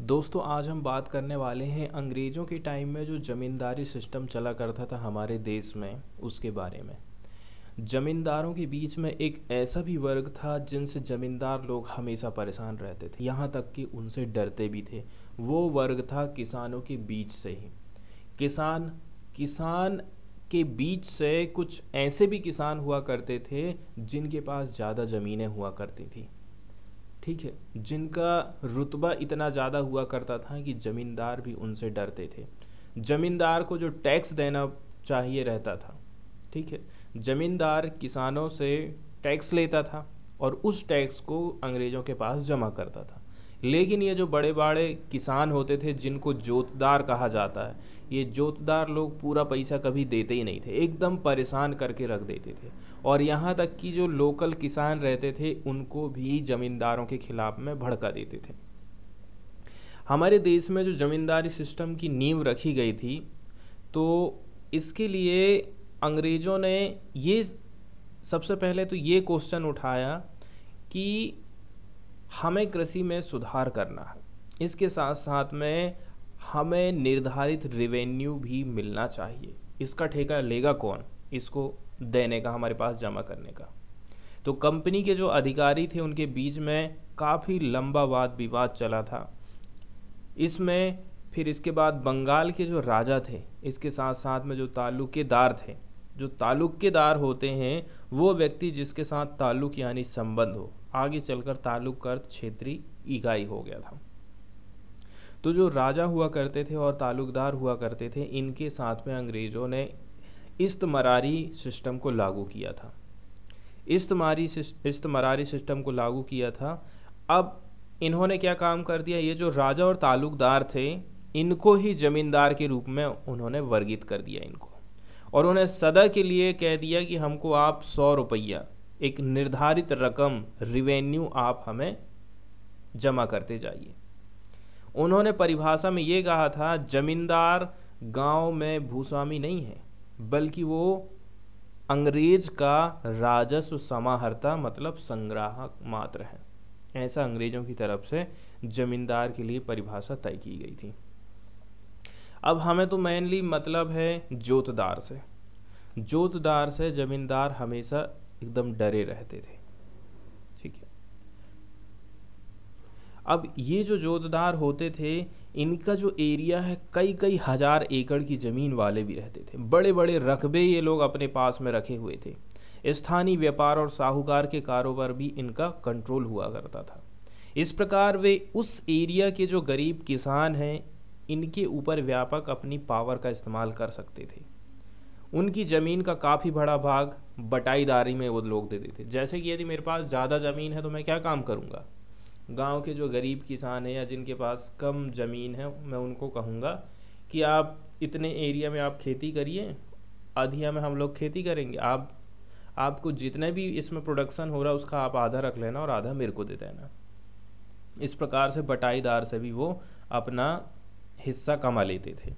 दोस्तों आज हम बात करने वाले हैं अंग्रेज़ों के टाइम में जो ज़मींदारी सिस्टम चला करता था हमारे देश में उसके बारे में ज़मींदारों के बीच में एक ऐसा भी वर्ग था जिनसे ज़मींदार लोग हमेशा परेशान रहते थे यहाँ तक कि उनसे डरते भी थे वो वर्ग था किसानों के बीच से ही किसान किसान के बीच से कुछ ऐसे भी किसान हुआ करते थे जिनके पास ज़्यादा ज़मीनें हुआ करती थी ठीक है जिनका रुतबा इतना ज़्यादा हुआ करता था कि ज़मींदार भी उनसे डरते थे ज़मींदार को जो टैक्स देना चाहिए रहता था ठीक है ज़मींदार किसानों से टैक्स लेता था और उस टैक्स को अंग्रेज़ों के पास जमा करता था लेकिन ये जो बड़े बड़े किसान होते थे जिनको जोतदार कहा जाता है ये जोतदार लोग पूरा पैसा कभी देते ही नहीं थे एकदम परेशान करके रख देते थे और यहाँ तक कि जो लोकल किसान रहते थे उनको भी ज़मींदारों के खिलाफ में भड़का देते थे हमारे देश में जो ज़मींदारी सिस्टम की नींव रखी गई थी तो इसके लिए अंग्रेज़ों ने ये सबसे पहले तो ये क्वेश्चन उठाया कि हमें कृषि में सुधार करना है इसके साथ साथ में हमें निर्धारित रेवेन्यू भी मिलना चाहिए इसका ठेका लेगा कौन इसको देने का हमारे पास जमा करने का तो कंपनी के जो अधिकारी थे उनके बीच में काफ़ी लंबा वाद विवाद चला था इसमें फिर इसके बाद बंगाल के जो राजा थे इसके साथ साथ में जो ताल्लुकेदार थे जो ताल्लुक़ेदार होते हैं वो व्यक्ति जिसके साथ ताल्लुक़ यानी संबंध हो आगे चलकर ताल्लुक अर्थ क्षेत्रीय इकाई हो गया था तो जो राजा हुआ करते थे और ताल्लुकदार हुआ करते थे इनके साथ में अंग्रेज़ों ने इस्तमरारी सिस्टम को लागू किया था इस्तमारी इस्तमरारी सिस्टम को लागू किया था अब इन्होंने क्या काम कर दिया ये जो राजा और ताल्लुकदार थे इनको ही ज़मींदार के रूप में उन्होंने वर्गित कर दिया इनको और उन्हें सदा के लिए कह दिया कि हमको आप सौ रुपया एक निर्धारित रकम रिवेन्यू आप हमें जमा करते जाइए उन्होंने परिभाषा में ये कहा था जमींदार गांव में भूस्वामी नहीं है बल्कि वो अंग्रेज का राजस्व समाहर्ता मतलब संग्राहक मात्र है ऐसा अंग्रेजों की तरफ से जमींदार के लिए परिभाषा तय की गई थी अब हमें तो मेनली मतलब है जोतदार से जोतदार से जमींदार हमेशा एकदम डरे रहते थे ठीक है अब ये जो जोतदार होते थे इनका जो एरिया है कई कई हज़ार एकड़ की ज़मीन वाले भी रहते थे बड़े बड़े रकबे ये लोग अपने पास में रखे हुए थे स्थानीय व्यापार और साहूकार के कारोबार भी इनका कंट्रोल हुआ करता था इस प्रकार वे उस एरिया के जो गरीब किसान हैं इनके ऊपर व्यापक अपनी पावर का इस्तेमाल कर सकते थे उनकी ज़मीन का काफ़ी बड़ा भाग बटाईदारी में वो लोग दे देते जैसे कि यदि मेरे पास ज़्यादा ज़मीन है तो मैं क्या काम करूँगा गांव के जो गरीब किसान हैं या जिनके पास कम ज़मीन है मैं उनको कहूँगा कि आप इतने एरिया में आप खेती करिए आधिया में हम लोग खेती करेंगे आप आपको जितने भी इसमें प्रोडक्शन हो रहा है उसका आप आधा रख लेना और आधा मेरे को दे देना इस प्रकार से बटाईदार से भी वो अपना हिस्सा कमा लेते थे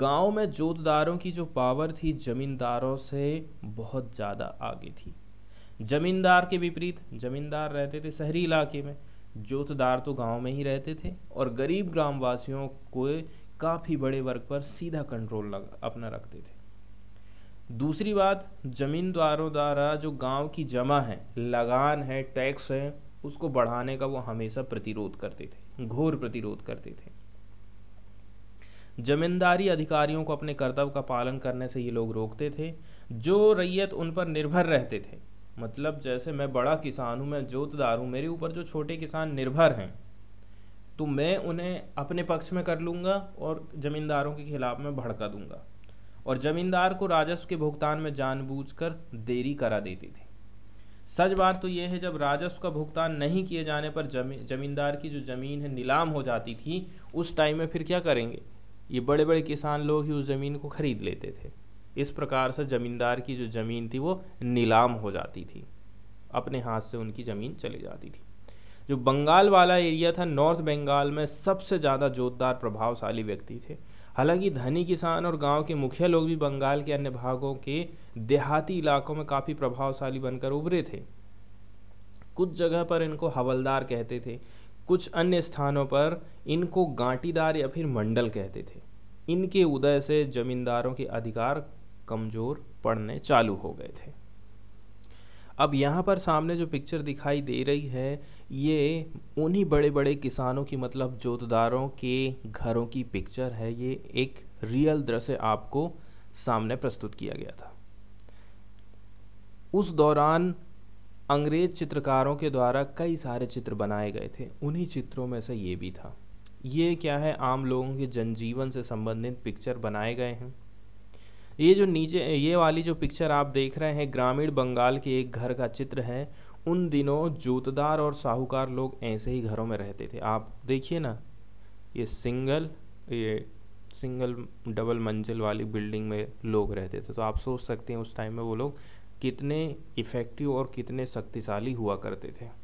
गांव में जोतदारों की जो पावर थी ज़मींदारों से बहुत ज़्यादा आगे थी ज़मींदार के विपरीत ज़मींदार रहते थे शहरी इलाके में जोतदार तो गांव में ही रहते थे और गरीब ग्रामवासियों को काफ़ी बड़े वर्ग पर सीधा कंट्रोल लग, अपना रखते थे दूसरी बात जमींदारों द्वारा जो गांव की जमा है लगान है टैक्स है उसको बढ़ाने का वो हमेशा प्रतिरोध करते थे घोर प्रतिरोध करते थे जमींदारी अधिकारियों को अपने कर्तव्य का पालन करने से ये लोग रोकते थे जो रैयत उन पर निर्भर रहते थे मतलब जैसे मैं बड़ा किसान हूँ मैं जोतदार हूँ मेरे ऊपर जो छोटे किसान निर्भर हैं तो मैं उन्हें अपने पक्ष में कर लूँगा और ज़मींदारों के खिलाफ मैं भड़का दूँगा और ज़मींदार को राजस्व के भुगतान में जानबूझकर देरी करा देते थे सच बात तो यह है जब राजस्व का भुगतान नहीं किए जाने पर जमींदार की जो ज़मीन है नीलाम हो जाती थी उस टाइम में फिर क्या करेंगे ये बड़े बड़े किसान लोग ही उस ज़मीन को ख़रीद लेते थे इस प्रकार से ज़मींदार की जो ज़मीन थी वो नीलाम हो जाती थी अपने हाथ से उनकी ज़मीन चली जाती थी जो बंगाल वाला एरिया था नॉर्थ बंगाल में सबसे ज़्यादा जोरदार प्रभावशाली व्यक्ति थे हालांकि धनी किसान और गांव के मुखिया लोग भी बंगाल के अन्य भागों के देहाती इलाकों में काफ़ी प्रभावशाली बनकर उभरे थे कुछ जगह पर इनको हवलदार कहते थे कुछ अन्य स्थानों पर इनको गांटीदार या फिर मंडल कहते थे इनके उदय से जमींदारों के अधिकार कमज़ोर पड़ने चालू हो गए थे अब यहाँ पर सामने जो पिक्चर दिखाई दे रही है ये उन्हीं बड़े बड़े किसानों की मतलब जोतदारों के घरों की पिक्चर है ये एक रियल दृश्य आपको सामने प्रस्तुत किया गया था उस दौरान अंग्रेज चित्रकारों के द्वारा कई सारे चित्र बनाए गए थे उन्हीं चित्रों में से ये भी था ये क्या है आम लोगों के जनजीवन से संबंधित पिक्चर बनाए गए हैं ये जो नीचे ये वाली जो पिक्चर आप देख रहे हैं ग्रामीण बंगाल के एक घर का चित्र है उन दिनों जूतदार और साहूकार लोग ऐसे ही घरों में रहते थे आप देखिए ना ये सिंगल ये सिंगल डबल मंजिल वाली बिल्डिंग में लोग रहते थे तो आप सोच सकते हैं उस टाइम में वो लोग कितने इफ़ेक्टिव और कितने शक्तिशाली हुआ करते थे